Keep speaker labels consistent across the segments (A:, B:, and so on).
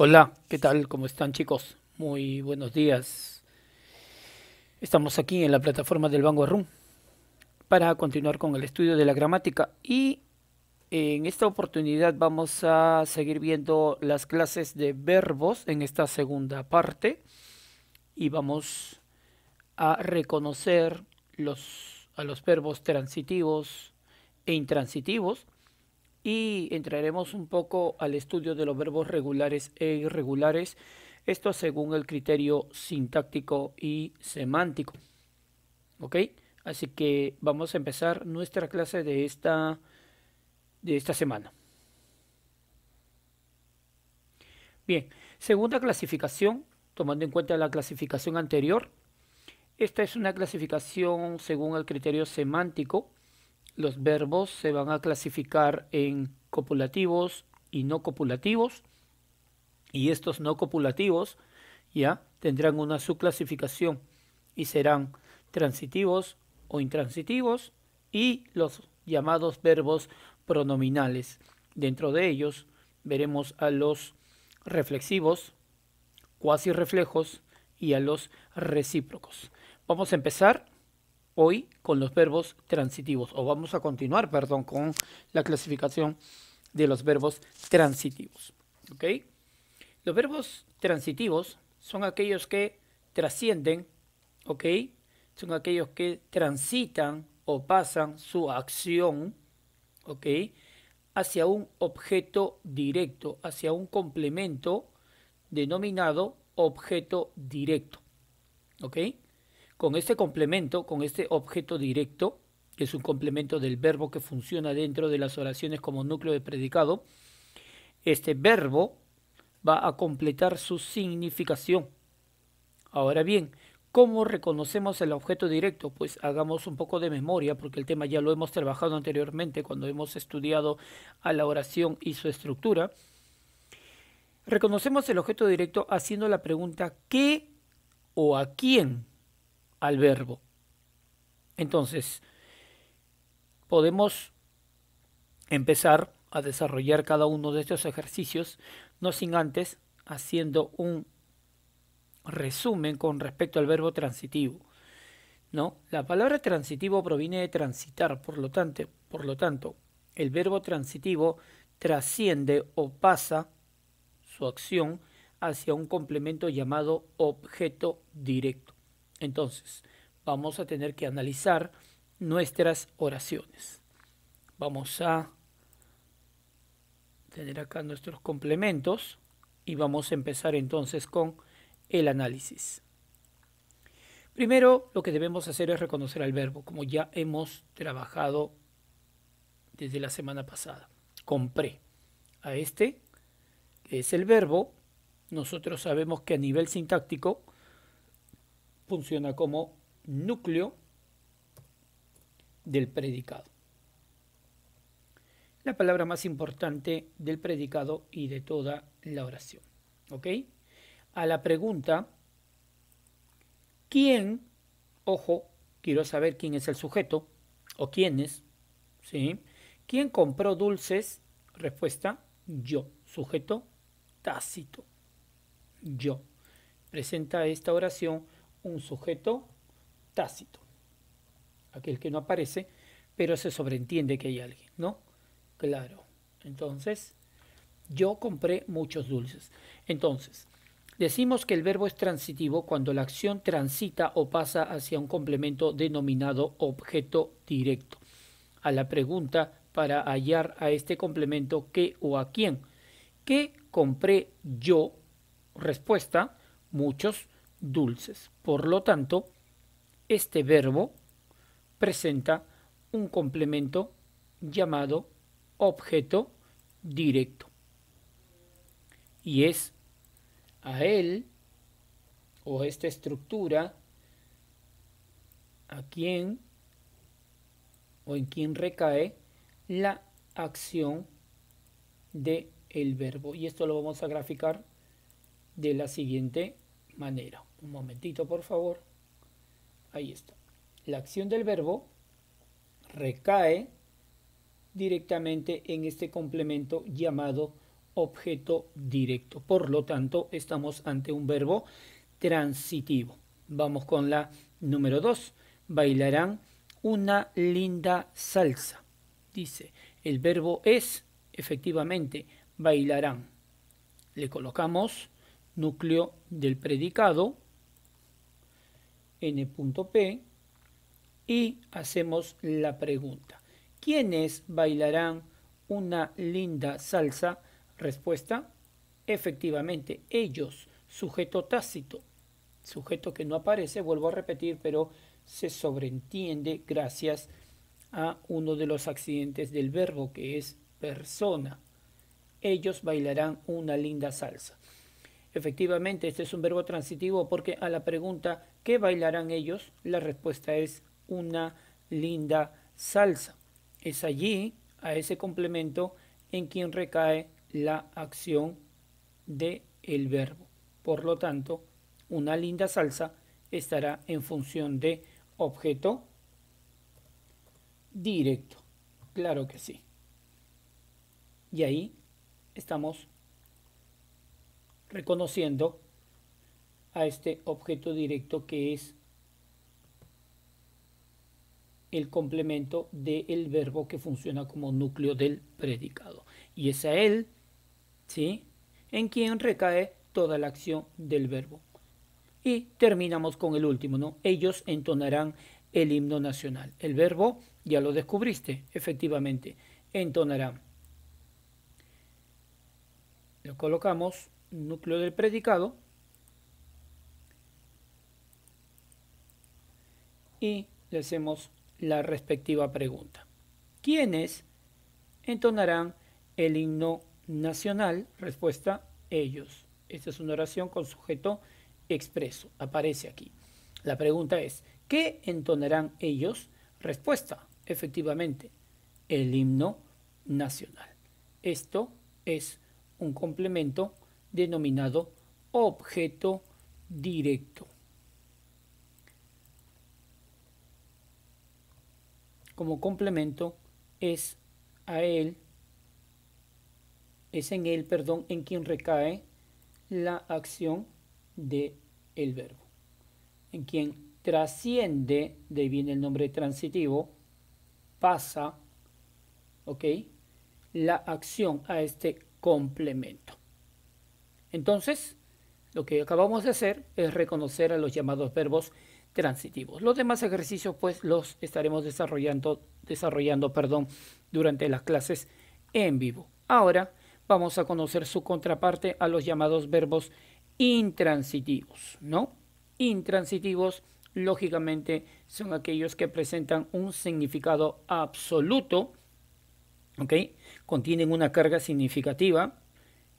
A: Hola, ¿qué tal? ¿Cómo están chicos? Muy buenos días. Estamos aquí en la plataforma del Banco Room para continuar con el estudio de la gramática y en esta oportunidad vamos a seguir viendo las clases de verbos en esta segunda parte y vamos a reconocer los, a los verbos transitivos e intransitivos y entraremos un poco al estudio de los verbos regulares e irregulares, esto según el criterio sintáctico y semántico. ¿Ok? Así que vamos a empezar nuestra clase de esta, de esta semana. Bien, segunda clasificación, tomando en cuenta la clasificación anterior, esta es una clasificación según el criterio semántico los verbos se van a clasificar en copulativos y no copulativos. Y estos no copulativos ya tendrán una subclasificación y serán transitivos o intransitivos y los llamados verbos pronominales. Dentro de ellos veremos a los reflexivos, cuasi reflejos y a los recíprocos. Vamos a empezar hoy con los verbos transitivos, o vamos a continuar, perdón, con la clasificación de los verbos transitivos. ¿ok? Los verbos transitivos son aquellos que trascienden, ¿ok? Son aquellos que transitan o pasan su acción, ¿ok? Hacia un objeto directo, hacia un complemento denominado objeto directo, ¿ok? Con este complemento, con este objeto directo, que es un complemento del verbo que funciona dentro de las oraciones como núcleo de predicado, este verbo va a completar su significación. Ahora bien, ¿cómo reconocemos el objeto directo? Pues hagamos un poco de memoria porque el tema ya lo hemos trabajado anteriormente cuando hemos estudiado a la oración y su estructura. Reconocemos el objeto directo haciendo la pregunta ¿qué o a quién? al verbo. Entonces, podemos empezar a desarrollar cada uno de estos ejercicios, no sin antes haciendo un resumen con respecto al verbo transitivo. ¿no? La palabra transitivo proviene de transitar, por lo, tanto, por lo tanto, el verbo transitivo trasciende o pasa su acción hacia un complemento llamado objeto directo. Entonces, vamos a tener que analizar nuestras oraciones. Vamos a tener acá nuestros complementos y vamos a empezar entonces con el análisis. Primero, lo que debemos hacer es reconocer al verbo, como ya hemos trabajado desde la semana pasada. Compré. A este, que es el verbo, nosotros sabemos que a nivel sintáctico funciona como núcleo del predicado. La palabra más importante del predicado y de toda la oración. ¿Ok? A la pregunta, ¿quién? Ojo, quiero saber quién es el sujeto o es. ¿Sí? ¿Quién compró dulces? Respuesta, yo. Sujeto, tácito. Yo. Presenta esta oración un sujeto tácito, aquel que no aparece, pero se sobreentiende que hay alguien, ¿no? Claro. Entonces, yo compré muchos dulces. Entonces, decimos que el verbo es transitivo cuando la acción transita o pasa hacia un complemento denominado objeto directo. A la pregunta para hallar a este complemento qué o a quién. ¿Qué compré yo? Respuesta, muchos dulces. Por lo tanto, este verbo presenta un complemento llamado objeto directo. Y es a él o esta estructura a quien o en quien recae la acción de el verbo y esto lo vamos a graficar de la siguiente manera un momentito, por favor. Ahí está. La acción del verbo recae directamente en este complemento llamado objeto directo. Por lo tanto, estamos ante un verbo transitivo. Vamos con la número 2. Bailarán una linda salsa. Dice, el verbo es, efectivamente, bailarán. Le colocamos núcleo del predicado n.p y hacemos la pregunta. ¿Quiénes bailarán una linda salsa? Respuesta, efectivamente, ellos, sujeto tácito, sujeto que no aparece, vuelvo a repetir, pero se sobreentiende gracias a uno de los accidentes del verbo que es persona. Ellos bailarán una linda salsa. Efectivamente, este es un verbo transitivo porque a la pregunta ¿qué bailarán ellos? La respuesta es una linda salsa. Es allí, a ese complemento, en quien recae la acción de el verbo. Por lo tanto, una linda salsa estará en función de objeto directo. Claro que sí. Y ahí estamos reconociendo a este objeto directo que es el complemento del verbo que funciona como núcleo del predicado. Y es a él, ¿sí? En quien recae toda la acción del verbo. Y terminamos con el último, ¿no? Ellos entonarán el himno nacional. El verbo, ya lo descubriste, efectivamente, entonarán. Lo colocamos núcleo del predicado y le hacemos la respectiva pregunta. ¿Quiénes entonarán el himno nacional? Respuesta, ellos. Esta es una oración con sujeto expreso. Aparece aquí. La pregunta es, ¿qué entonarán ellos? Respuesta, efectivamente, el himno nacional. Esto es un complemento denominado objeto directo. Como complemento es a él es en él, perdón, en quien recae la acción de el verbo. En quien trasciende, de ahí viene el nombre transitivo, pasa, ¿ok? La acción a este complemento. Entonces, lo que acabamos de hacer es reconocer a los llamados verbos transitivos. Los demás ejercicios pues los estaremos desarrollando, desarrollando perdón, durante las clases en vivo. Ahora vamos a conocer su contraparte a los llamados verbos intransitivos, ¿no? Intransitivos, lógicamente, son aquellos que presentan un significado absoluto, ¿ok? Contienen una carga significativa,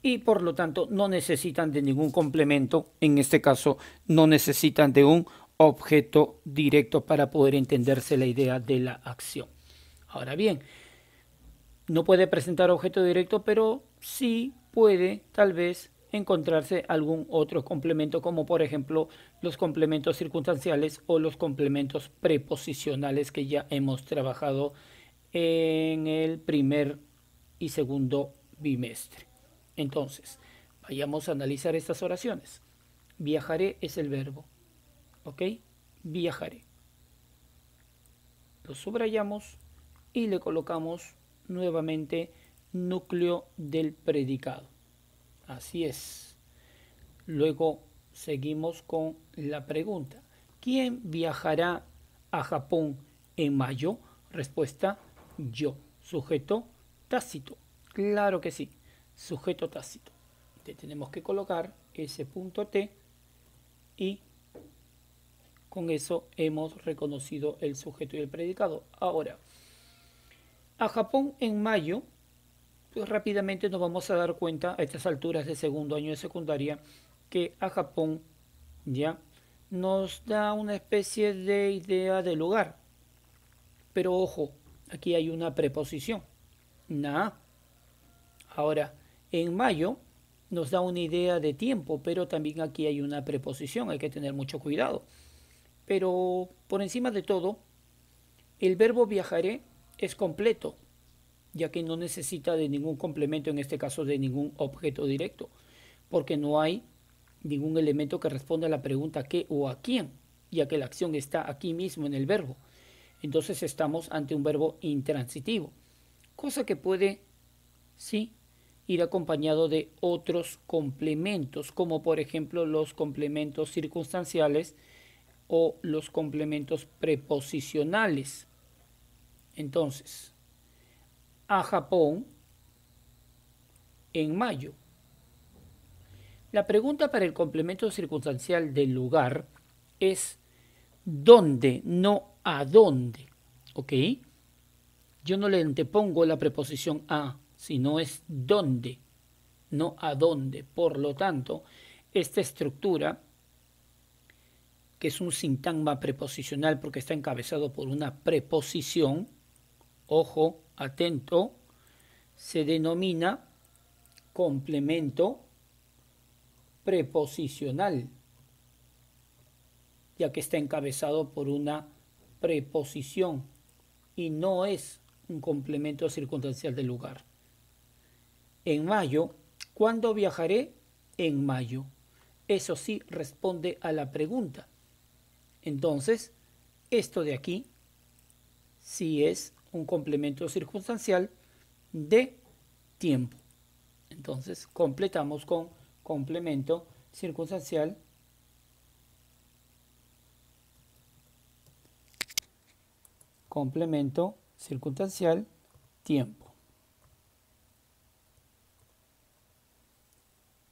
A: y por lo tanto no necesitan de ningún complemento, en este caso no necesitan de un objeto directo para poder entenderse la idea de la acción. Ahora bien, no puede presentar objeto directo, pero sí puede tal vez encontrarse algún otro complemento, como por ejemplo los complementos circunstanciales o los complementos preposicionales que ya hemos trabajado en el primer y segundo bimestre. Entonces, vayamos a analizar estas oraciones. Viajaré es el verbo. ¿Ok? Viajaré. Lo subrayamos y le colocamos nuevamente núcleo del predicado. Así es. Luego seguimos con la pregunta. ¿Quién viajará a Japón en mayo? Respuesta, yo. Sujeto, tácito. Claro que sí sujeto tácito. tenemos que colocar ese punto T y con eso hemos reconocido el sujeto y el predicado. Ahora, a Japón en mayo, pues rápidamente nos vamos a dar cuenta a estas alturas de segundo año de secundaria que a Japón ya nos da una especie de idea de lugar. Pero ojo, aquí hay una preposición. Na. Ahora, en mayo nos da una idea de tiempo, pero también aquí hay una preposición, hay que tener mucho cuidado. Pero por encima de todo, el verbo viajaré es completo, ya que no necesita de ningún complemento, en este caso de ningún objeto directo, porque no hay ningún elemento que responda a la pregunta qué o a quién, ya que la acción está aquí mismo en el verbo. Entonces estamos ante un verbo intransitivo, cosa que puede, sí, ir acompañado de otros complementos, como por ejemplo los complementos circunstanciales o los complementos preposicionales. Entonces, a Japón en mayo. La pregunta para el complemento circunstancial del lugar es dónde, no a dónde. ¿Ok? Yo no le antepongo la preposición a sino es dónde, no a dónde. Por lo tanto, esta estructura, que es un sintagma preposicional porque está encabezado por una preposición, ojo, atento, se denomina complemento preposicional, ya que está encabezado por una preposición y no es un complemento circunstancial del lugar en mayo, ¿cuándo viajaré? En mayo. Eso sí responde a la pregunta. Entonces, esto de aquí sí es un complemento circunstancial de tiempo. Entonces, completamos con complemento circunstancial complemento circunstancial tiempo.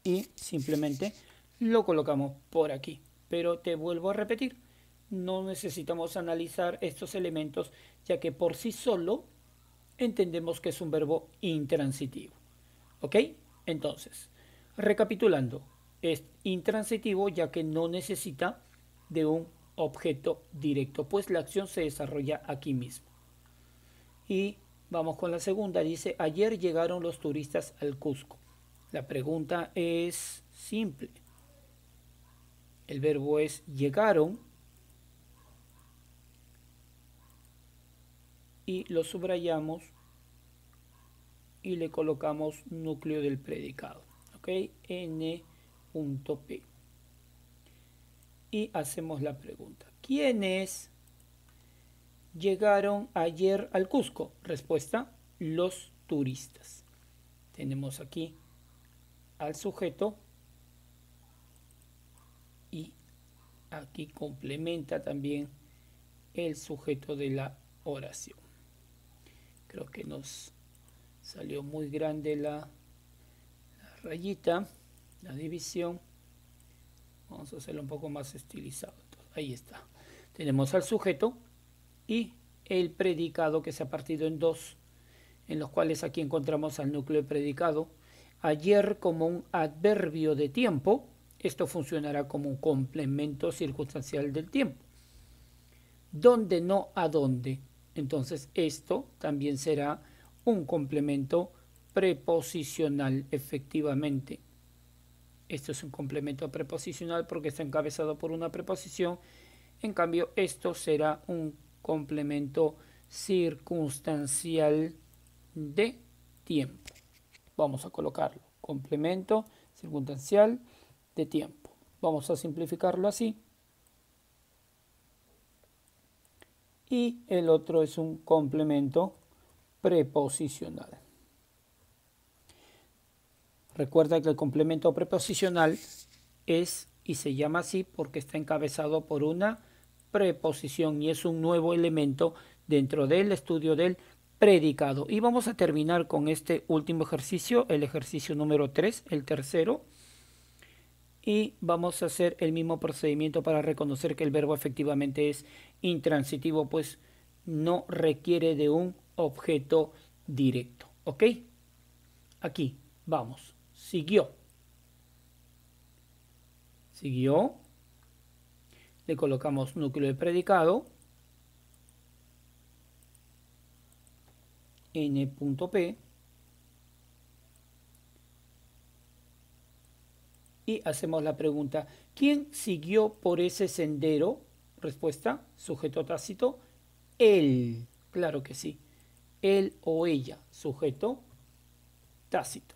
A: y simplemente lo colocamos por aquí. Pero te vuelvo a repetir, no necesitamos analizar estos elementos ya que por sí solo entendemos que es un verbo intransitivo. ¿Ok? Entonces, recapitulando, es intransitivo ya que no necesita de un objeto directo, pues la acción se desarrolla aquí mismo. Y vamos con la segunda, dice, ayer llegaron los turistas al Cusco. La pregunta es simple. El verbo es llegaron y lo subrayamos y le colocamos núcleo del predicado. ¿Ok? N.p. Y hacemos la pregunta. ¿Quiénes llegaron ayer al Cusco? Respuesta, los turistas. Tenemos aquí al sujeto y aquí complementa también el sujeto de la oración. Creo que nos salió muy grande la, rayita, la división. Vamos a hacerlo un poco más estilizado. ahí está. Tenemos al sujeto y el predicado que se ha partido en dos, en los cuales aquí encontramos al núcleo de predicado, ayer como un adverbio de tiempo, esto funcionará como un complemento circunstancial del tiempo. Donde no a dónde. Entonces esto también será un complemento preposicional, efectivamente. Esto es un complemento preposicional porque está encabezado por una preposición. En cambio, esto será un complemento circunstancial de tiempo. Vamos a colocarlo. Complemento circunstancial de tiempo. Vamos a simplificarlo así. Y el otro es un complemento preposicional. Recuerda que el complemento preposicional es y se llama así porque está encabezado por una preposición y es un nuevo elemento dentro del estudio del predicado. Y vamos a terminar con este último ejercicio, el ejercicio número 3, el tercero. Y vamos a hacer el mismo procedimiento para reconocer que el verbo efectivamente es intransitivo, pues no requiere de un objeto directo. ¿Ok? Aquí, vamos. Siguió. Siguió. Le colocamos núcleo de predicado n.p y hacemos la pregunta, ¿quién siguió por ese sendero? Respuesta, sujeto tácito, él, claro que sí, él o ella, sujeto tácito.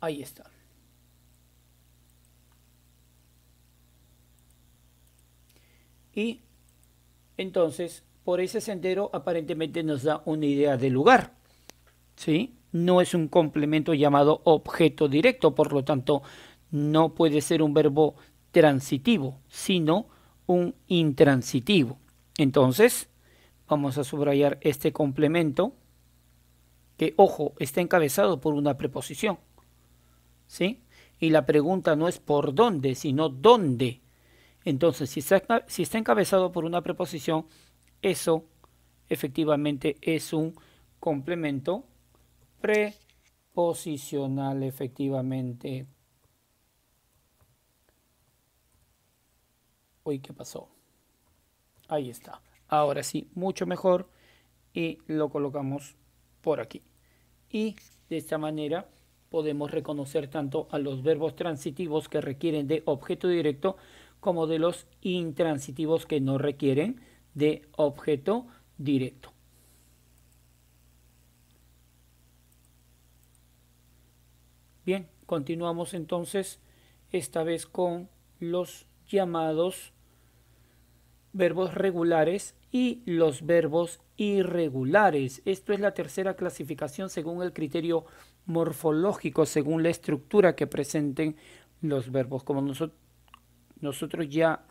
A: Ahí está. Y entonces por ese sendero aparentemente nos da una idea de lugar. ¿sí? No es un complemento llamado objeto directo, por lo tanto, no puede ser un verbo transitivo, sino un intransitivo. Entonces, vamos a subrayar este complemento que, ojo, está encabezado por una preposición. ¿Sí? Y la pregunta no es por dónde, sino dónde. Entonces, si si está encabezado por una preposición, eso efectivamente es un complemento preposicional efectivamente. Uy, ¿qué pasó? Ahí está. Ahora sí, mucho mejor. Y lo colocamos por aquí. Y de esta manera podemos reconocer tanto a los verbos transitivos que requieren de objeto directo como de los intransitivos que no requieren de objeto directo. Bien, continuamos entonces esta vez con los llamados verbos regulares y los verbos irregulares. Esto es la tercera clasificación según el criterio morfológico, según la estructura que presenten los verbos. Como nosotros nosotros ya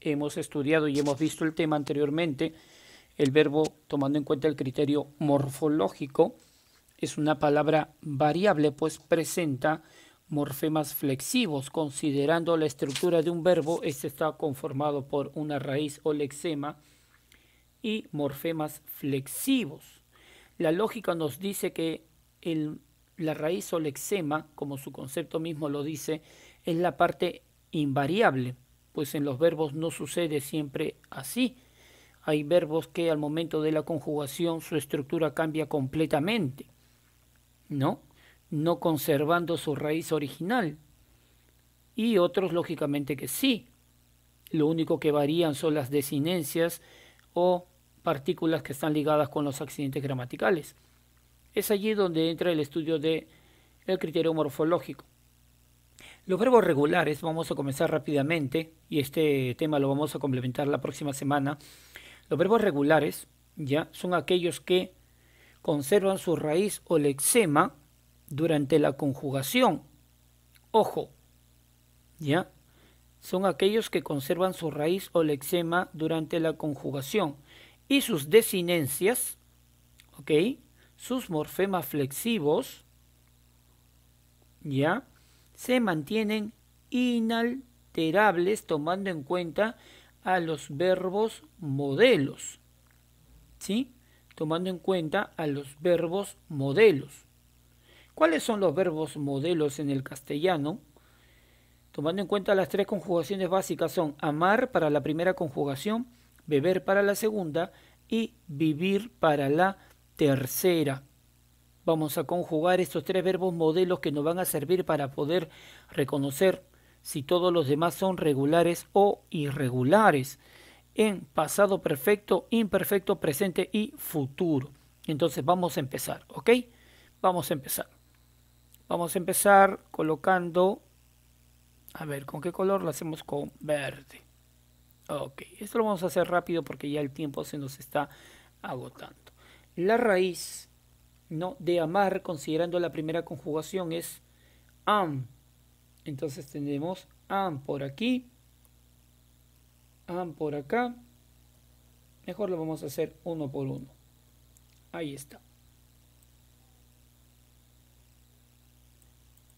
A: hemos estudiado y hemos visto el tema anteriormente, el verbo, tomando en cuenta el criterio morfológico, es una palabra variable, pues presenta morfemas flexivos. Considerando la estructura de un verbo, este está conformado por una raíz o lexema y morfemas flexivos. La lógica nos dice que la raíz o lexema, como su concepto mismo lo dice, es la parte invariable pues en los verbos no sucede siempre así. Hay verbos que al momento de la conjugación su estructura cambia completamente, ¿no? No conservando su raíz original. Y otros, lógicamente, que sí. Lo único que varían son las desinencias o partículas que están ligadas con los accidentes gramaticales. Es allí donde entra el estudio del el criterio morfológico. Los verbos regulares vamos a comenzar rápidamente y este tema lo vamos a complementar la próxima semana. Los verbos regulares ya son aquellos que conservan su raíz o lexema durante la conjugación. Ojo, ya son aquellos que conservan su raíz o lexema durante la conjugación y sus desinencias, ¿ok? Sus morfemas flexivos, ¿ya? se mantienen inalterables tomando en cuenta a los verbos modelos. ¿Sí? Tomando en cuenta a los verbos modelos. ¿Cuáles son los verbos modelos en el castellano? Tomando en cuenta las tres conjugaciones básicas son amar para la primera conjugación, beber para la segunda y vivir para la tercera. Vamos a conjugar estos tres verbos modelos que nos van a servir para poder reconocer si todos los demás son regulares o irregulares en pasado perfecto, imperfecto, presente y futuro. Entonces vamos a empezar, ¿ok? Vamos a empezar. Vamos a empezar colocando, a ver, ¿con qué color? Lo hacemos con verde. Ok, esto lo vamos a hacer rápido porque ya el tiempo se nos está agotando. La raíz ¿no? de amar, considerando la primera conjugación, es am. Entonces tenemos am por aquí, am por acá. Mejor lo vamos a hacer uno por uno. Ahí está.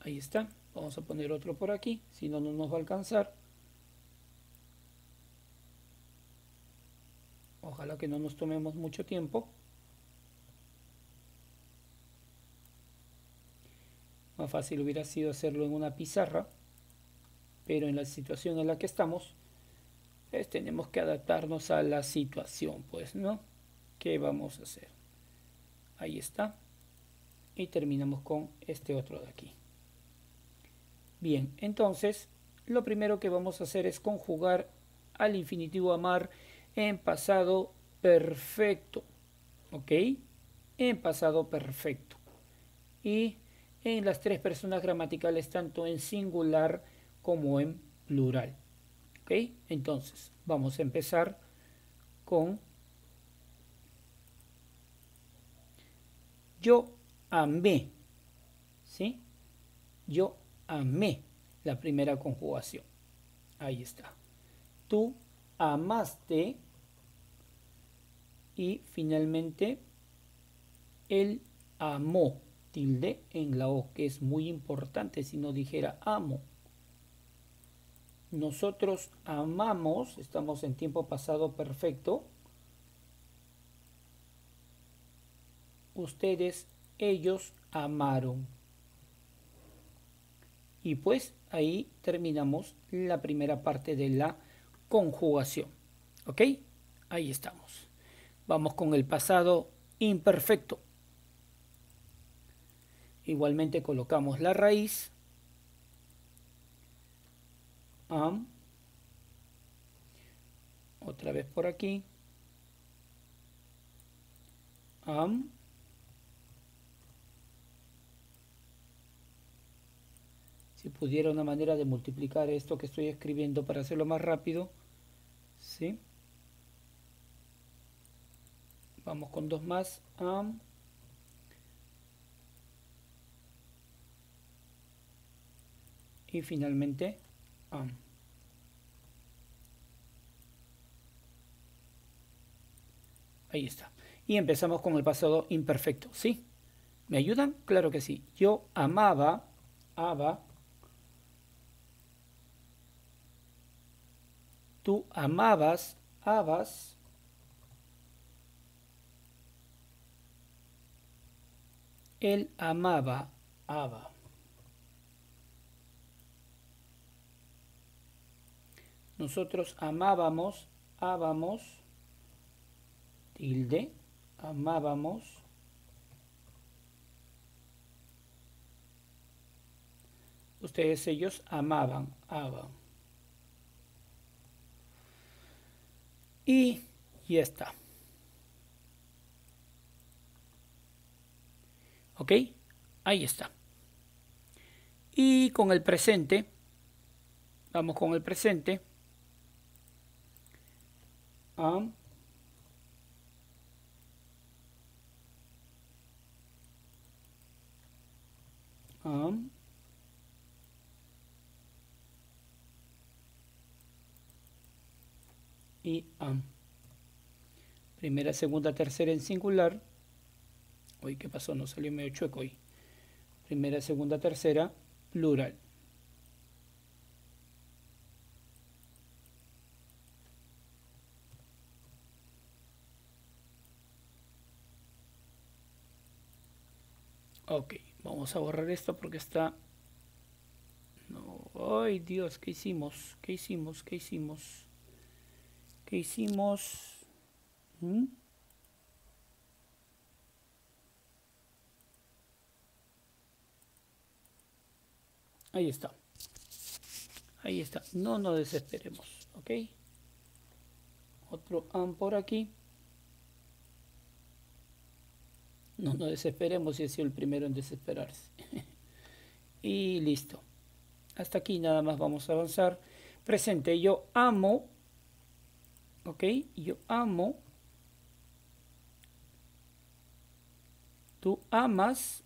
A: Ahí está. Vamos a poner otro por aquí, si no, no nos va a alcanzar. Ojalá que no nos tomemos mucho tiempo. Más fácil hubiera sido hacerlo en una pizarra, pero en la situación en la que estamos, pues tenemos que adaptarnos a la situación, pues, ¿no? ¿Qué vamos a hacer? Ahí está. Y terminamos con este otro de aquí. Bien, entonces, lo primero que vamos a hacer es conjugar al infinitivo amar en pasado perfecto. ¿Ok? En pasado perfecto. Y en las tres personas gramaticales, tanto en singular como en plural. ¿Ok? Entonces, vamos a empezar con yo amé. ¿Sí? Yo amé la primera conjugación. Ahí está. Tú amaste y finalmente él amó tilde en la O, que es muy importante si no dijera amo. Nosotros amamos, estamos en tiempo pasado perfecto. Ustedes, ellos amaron. Y pues ahí terminamos la primera parte de la conjugación. ¿Ok? Ahí estamos. Vamos con el pasado imperfecto. Igualmente colocamos la raíz. Am. Otra vez por aquí. Am. Si pudiera una manera de multiplicar esto que estoy escribiendo para hacerlo más rápido. ¿Sí? Vamos con dos más. Am. y finalmente Ahí está. Y empezamos con el pasado imperfecto. ¿Sí? ¿Me ayudan? Claro que sí. Yo amaba, aba, tú amabas, abas, él amaba, aba. nosotros amábamos, ábamos, tilde, amábamos, ustedes ellos amaban, amaban. Y ya está. ¿Ok? Ahí está. Y con el presente, vamos con el presente am am y am primera, segunda, tercera en singular hoy ¿qué pasó? No salió medio chueco hoy. Primera, segunda, tercera, plural. Ok, vamos a borrar esto porque está... No, ay Dios, ¿qué hicimos? ¿Qué hicimos? ¿Qué hicimos? ¿Qué hicimos? ¿Mm? Ahí está. Ahí está. No nos desesperemos, ¿ok? Otro AM por aquí. No nos desesperemos y ha sido el primero en desesperarse. y listo. Hasta aquí nada más vamos a avanzar. Presente, yo amo. ¿Ok? Yo amo. Tú amas.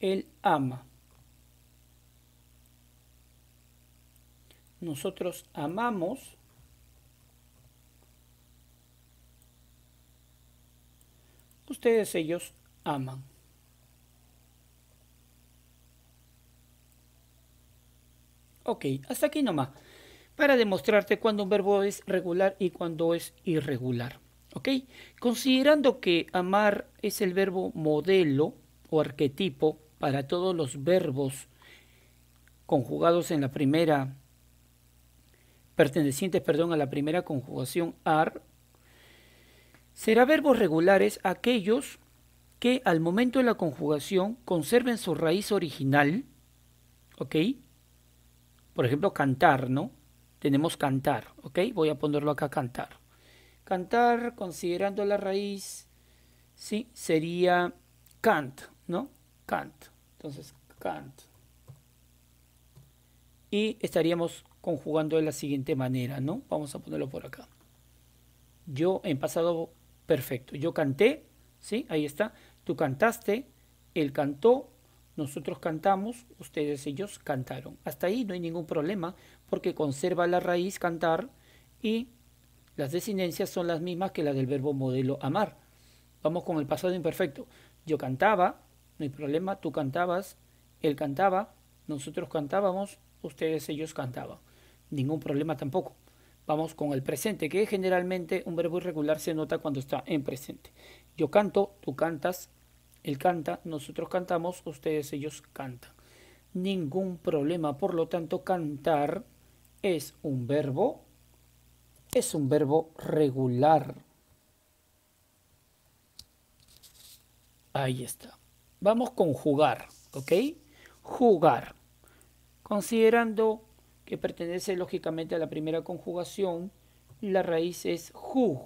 A: Él ama. Nosotros amamos. ustedes ellos aman. Ok, hasta aquí nomás, para demostrarte cuando un verbo es regular y cuando es irregular. Ok, considerando que amar es el verbo modelo o arquetipo para todos los verbos conjugados en la primera, pertenecientes, perdón, a la primera conjugación ar, Será verbos regulares aquellos que al momento de la conjugación conserven su raíz original, ¿ok? Por ejemplo, cantar, ¿no? Tenemos cantar, ¿ok? Voy a ponerlo acá cantar. Cantar, considerando la raíz, ¿sí? Sería cant, ¿no? Cant. Entonces, cant. Y estaríamos conjugando de la siguiente manera, ¿no? Vamos a ponerlo por acá. Yo en pasado Perfecto. Yo canté, ¿sí? Ahí está. Tú cantaste, él cantó, nosotros cantamos, ustedes ellos cantaron. Hasta ahí no hay ningún problema porque conserva la raíz cantar y las desinencias son las mismas que las del verbo modelo amar. Vamos con el pasado imperfecto. Yo cantaba, no hay problema, tú cantabas, él cantaba, nosotros cantábamos, ustedes ellos cantaban. Ningún problema tampoco. Vamos con el presente, que generalmente un verbo irregular se nota cuando está en presente. Yo canto, tú cantas, él canta, nosotros cantamos, ustedes, ellos cantan. Ningún problema, por lo tanto, cantar es un verbo, es un verbo regular. Ahí está. Vamos con jugar, ¿ok? Jugar. Considerando que pertenece lógicamente a la primera conjugación, la raíz es ju.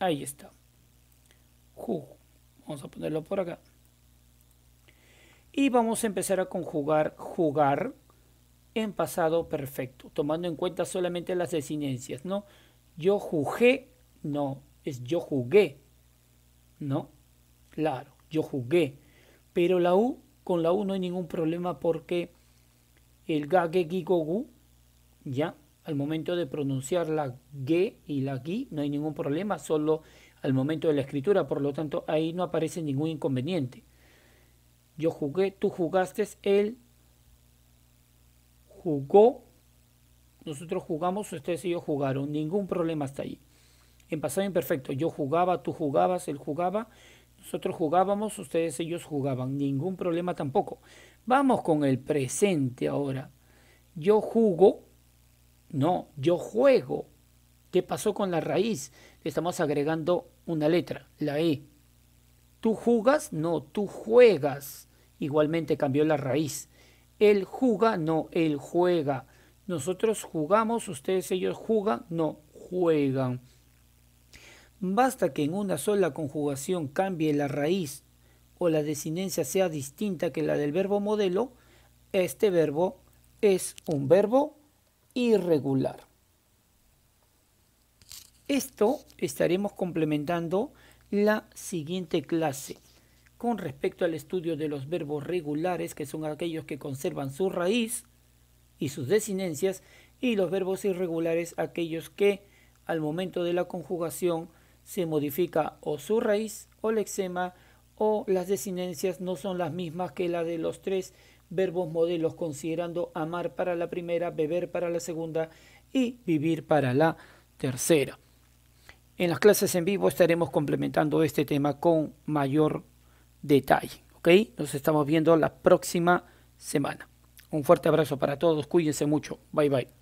A: Ahí está. Ju. Vamos a ponerlo por acá. Y vamos a empezar a conjugar jugar en pasado perfecto, tomando en cuenta solamente las desinencias, ¿no? Yo jugué, no, es yo jugué, ¿no? Claro, yo jugué. Pero la U, con la U no hay ningún problema porque el gage gigogu ¿ya? Al momento de pronunciar la G y la G no hay ningún problema, solo al momento de la escritura, por lo tanto ahí no aparece ningún inconveniente. Yo jugué, tú jugaste, él jugó, nosotros jugamos, ustedes y yo jugaron, ningún problema hasta ahí. En pasado imperfecto, yo jugaba, tú jugabas, él jugaba, nosotros jugábamos, ustedes ellos jugaban, ningún problema tampoco. Vamos con el presente ahora. Yo jugo, no, yo juego. ¿Qué pasó con la raíz? Estamos agregando una letra, la E. ¿Tú jugas? No, tú juegas. Igualmente cambió la raíz. Él juega. no, él juega. Nosotros jugamos, ustedes ellos juegan, no, juegan. Basta que en una sola conjugación cambie la raíz o la desinencia sea distinta que la del verbo modelo, este verbo es un verbo irregular. Esto estaremos complementando la siguiente clase con respecto al estudio de los verbos regulares, que son aquellos que conservan su raíz y sus desinencias, y los verbos irregulares, aquellos que al momento de la conjugación se modifica o su raíz o lexema o las desinencias no son las mismas que la de los tres verbos modelos considerando amar para la primera, beber para la segunda y vivir para la tercera. En las clases en vivo estaremos complementando este tema con mayor detalle. ¿ok? Nos estamos viendo la próxima semana. Un fuerte abrazo para todos, cuídense mucho. Bye bye.